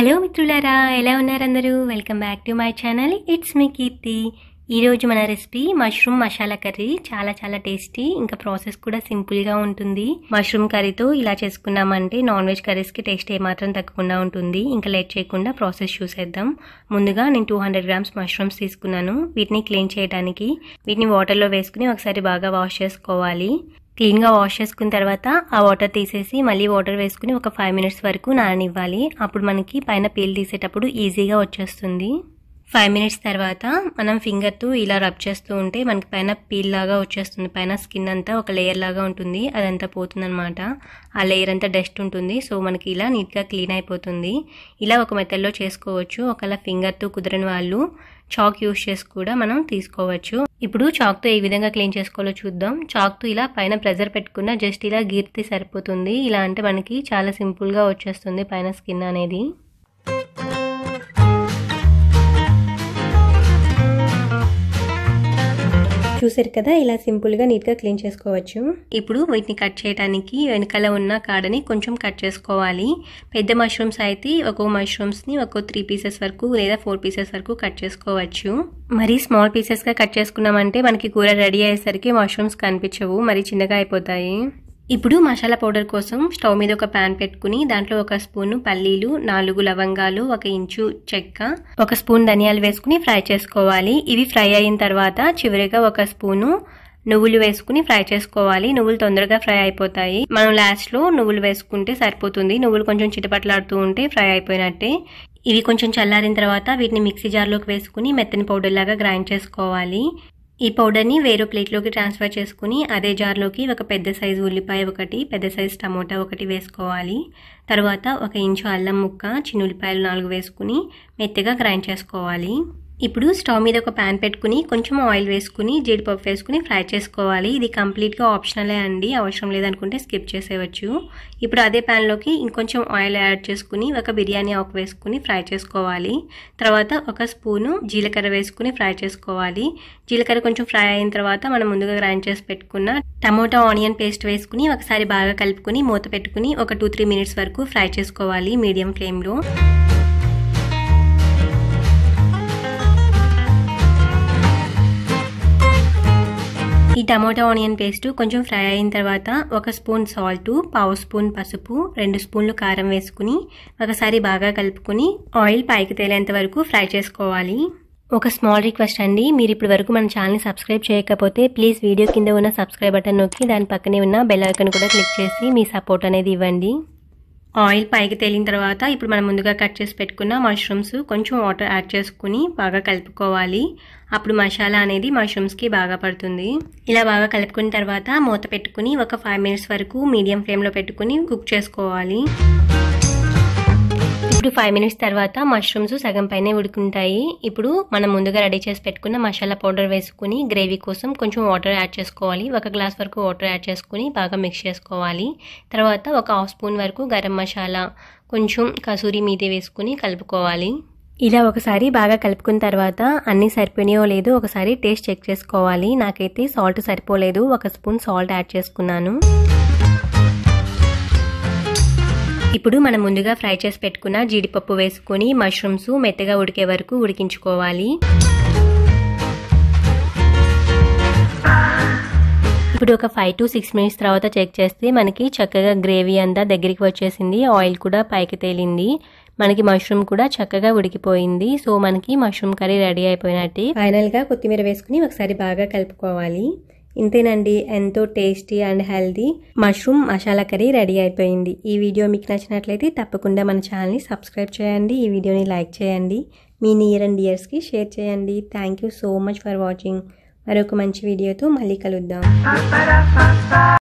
hello మిత్రులారా ఎలా ఉన్నారు అందరూ welcome back to my channel it's me Keerthi ఈరోజు మన రెసిపీ మష్రూమ్ మసాలా కర్రీ చాలా చాలా టేస్టీ ఇంకా ప్రాసెస్ కూడా సింపుల్గా ఉంటుంది మష్రూమ్ కర్రీతో ఇలా చేసుకున్నామంటే నాన్ వెజ్ కర్రీస్కి టేస్ట్ ఏమాత్రం తగ్గకుండా ఉంటుంది ఇంకా లేట్ చేయకుండా ప్రాసెస్ చూసేద్దాం ముందుగా నేను టూ హండ్రెడ్ గ్రామ్స్ మష్రూమ్స్ తీసుకున్నాను వీటిని క్లీన్ చేయడానికి వీటిని వాటర్లో వేసుకుని ఒకసారి బాగా వాష్ చేసుకోవాలి క్లీన్గా వాష్ చేసుకున్న తర్వాత ఆ వాటర్ తీసేసి మళ్ళీ వాటర్ వేసుకుని ఒక ఫైవ్ మినిట్స్ వరకు నాననివ్వాలి అప్పుడు మనకి పైన పీల్ తీసేటప్పుడు ఈజీగా వచ్చేస్తుంది ఫైవ్ మినిట్స్ తర్వాత మనం ఫింగర్తో ఇలా రబ్ చేస్తూ ఉంటే మనకి పైన పీల్ లాగా వచ్చేస్తుంది పైన స్కిన్ అంతా ఒక లేయర్ లాగా ఉంటుంది అదంతా పోతుందనమాట ఆ లేయర్ అంతా డస్ట్ ఉంటుంది సో మనకి ఇలా నీట్గా క్లీన్ అయిపోతుంది ఇలా ఒక మెథడ్లో చేసుకోవచ్చు ఒకవేళ ఫింగర్తో కుదరని వాళ్ళు చాక్ యూస్ చేసి కూడా మనం తీసుకోవచ్చు ఇప్పుడు చాక్తో ఏ విధంగా క్లీన్ చేసుకోవాలో చూద్దాం చాక్తో ఇలా పైన ప్రెజర్ పెట్టుకున్న జస్ట్ ఇలా గీర్తి సరిపోతుంది ఇలా అంటే మనకి చాలా సింపుల్గా వచ్చేస్తుంది పైన స్కిన్ అనేది చూసారు కదా ఇలా సింపుల్ గా నీట్ గా క్లీన్ చేసుకోవచ్చు ఇప్పుడు వీటిని కట్ చేయడానికి వెనకాల ఉన్న కాడని కొంచెం కట్ చేసుకోవాలి పెద్ద మష్రూమ్స్ అయితే ఒక్కో మష్రూమ్స్ని ఒక్కో త్రీ పీసెస్ వరకు లేదా ఫోర్ పీసెస్ వరకు కట్ చేసుకోవచ్చు మరి స్మాల్ పీసెస్గా కట్ చేసుకున్నామంటే మనకి కూర రెడీ అయ్యేసరికి మష్రూమ్స్ కనిపించవు మరి చిన్నగా అయిపోతాయి ఇప్పుడు మసాలా పౌడర్ కోసం స్టవ్ మీద ఒక ప్యాన్ పెట్టుకుని దాంట్లో ఒక స్పూన్ పల్లీలు నాలుగు లవంగాలు ఒక ఇంచు చెక్క ఒక స్పూన్ ధనియాలు వేసుకుని ఫ్రై చేసుకోవాలి ఇవి ఫ్రై అయిన తర్వాత చివరిగా ఒక స్పూను నువ్వులు వేసుకుని ఫ్రై చేసుకోవాలి నువ్వులు తొందరగా ఫ్రై అయిపోతాయి మనం లాస్ట్లో నువ్వులు వేసుకుంటే సరిపోతుంది నువ్వులు కొంచెం చిటపట్లాడుతూ ఉంటే ఫ్రై అయిపోయినట్టే ఇవి కొంచెం చల్లారిన తర్వాత వీటిని మిక్సీ జార్లోకి వేసుకుని మెత్తని పౌడర్ లాగా గ్రైండ్ చేసుకోవాలి ఈ పౌడర్ని వేరే ప్లేట్లోకి ట్రాన్స్ఫర్ చేసుకుని అదే జార్లోకి ఒక పెద్ద సైజు ఉల్లిపాయ ఒకటి పెద్ద సైజు టమోటా ఒకటి వేసుకోవాలి తర్వాత ఒక ఇంచు అల్లం ముక్క చిన్న ఉల్లిపాయలు నాలుగు వేసుకుని మెత్తగా గ్రైండ్ చేసుకోవాలి ఇప్పుడు స్టవ్ మీద ఒక ప్యాన్ పెట్టుకుని కొంచెం ఆయిల్ వేసుకుని జీడిపప్పు వేసుకుని ఫ్రై చేసుకోవాలి ఇది కంప్లీట్గా ఆప్షనలే అండి అవసరం లేదనుకుంటే స్కిప్ చేసేయవచ్చు ఇప్పుడు అదే ప్యాన్లోకి ఇంకొంచెం ఆయిల్ యాడ్ చేసుకుని ఒక బిర్యానీ ఆకు వేసుకుని ఫ్రై చేసుకోవాలి తర్వాత ఒక స్పూను జీలకర్ర వేసుకుని ఫ్రై చేసుకోవాలి జీలకర్ర కొంచెం ఫ్రై అయిన తర్వాత మనం ముందుగా గ్రైండ్ చేసి పెట్టుకున్న టమోటా ఆనియన్ పేస్ట్ వేసుకుని ఒకసారి బాగా కలుపుకుని మూత పెట్టుకుని ఒక టూ త్రీ మినిట్స్ వరకు ఫ్రై చేసుకోవాలి మీడియం ఫ్లేమ్లో ఈ టమాటో ఆనియన్ పేస్ట్ కొంచెం ఫ్రై అయిన తర్వాత ఒక స్పూన్ సాల్ట్ పావు స్పూన్ పసుపు రెండు స్పూన్లు కారం వేసుకుని ఒకసారి బాగా కలుపుకుని ఆయిల్ పైకి తేలేంత వరకు ఫ్రై చేసుకోవాలి ఒక స్మాల్ రిక్వెస్ట్ అండి మీరు ఇప్పటి వరకు మన ఛానల్ని సబ్స్క్రైబ్ చేయకపోతే ప్లీజ్ వీడియో కింద ఉన్న సబ్స్క్రైబ్ బటన్ నొక్కి దాని పక్కనే ఉన్న బెల్ ఐకన్ కూడా క్లిక్ చేసి మీ సపోర్ట్ అనేది ఇవ్వండి ఆయిల్ పైకి తేలిన తర్వాత ఇప్పుడు మనం ముందుగా కట్ చేసి పెట్టుకున్న మష్రూమ్స్ కొంచెం వాటర్ యాడ్ చేసుకుని బాగా కలుపుకోవాలి అప్పుడు మసాలా అనేది మష్రూమ్స్కి బాగా పడుతుంది ఇలా బాగా కలుపుకున్న తర్వాత మూత పెట్టుకుని ఒక ఫైవ్ మినిట్స్ వరకు మీడియం ఫ్లేమ్లో పెట్టుకుని కుక్ చేసుకోవాలి టు ఫైవ్ మినిట్స్ తర్వాత మష్రూమ్స్ సగం పైనే ఉడుకుంటాయి ఇప్పుడు మనం ముందుగా రెడీ చేసి పెట్టుకున్న మసాలా పౌడర్ వేసుకుని గ్రేవీ కోసం కొంచెం వాటర్ యాడ్ చేసుకోవాలి ఒక గ్లాస్ వరకు వాటర్ యాడ్ చేసుకుని బాగా మిక్స్ చేసుకోవాలి తర్వాత ఒక హాఫ్ స్పూన్ వరకు గరం మసాలా కొంచెం కసూరి మీదే వేసుకుని కలుపుకోవాలి ఇలా ఒకసారి బాగా కలుపుకున్న తర్వాత అన్నీ సరిపోయినాయో లేదు ఒకసారి టేస్ట్ చెక్ చేసుకోవాలి నాకైతే సాల్ట్ సరిపోలేదు ఒక స్పూన్ సాల్ట్ యాడ్ చేసుకున్నాను ఇప్పుడు మనం ముందుగా ఫ్రై చేసి పెట్టుకున్న జీడిపప్పు వేసుకొని మష్రూమ్స్ మెత్తగా ఉడికే వరకు ఉడికించుకోవాలి ఇప్పుడు ఒక ఫైవ్ టు సిక్స్ మినిట్స్ తర్వాత చెక్ చేస్తే మనకి చక్కగా గ్రేవీ అంతా దగ్గరికి వచ్చేసింది ఆయిల్ కూడా పైకి తేలింది మనకి మష్రూమ్ కూడా చక్కగా ఉడికిపోయింది సో మనకి మష్రూమ్ కర్రీ రెడీ అయిపోయినట్టు ఫైనల్గా కొత్తిమీర వేసుకుని ఒకసారి బాగా కలుపుకోవాలి ఇంతేనండి ఎంతో tasty and healthy mushroom masala curry ready అయిపోయింది ఈ వీడియో మీకు నచ్చినట్లయితే తప్పకుండా మన ఛానల్ని సబ్స్క్రైబ్ చేయండి ఈ వీడియోని లైక్ చేయండి మీ నియర్ అండ్ డియర్స్కి షేర్ చేయండి thank you so much for watching మరొక మంచి వీడియోతో మళ్ళీ కలుద్దాం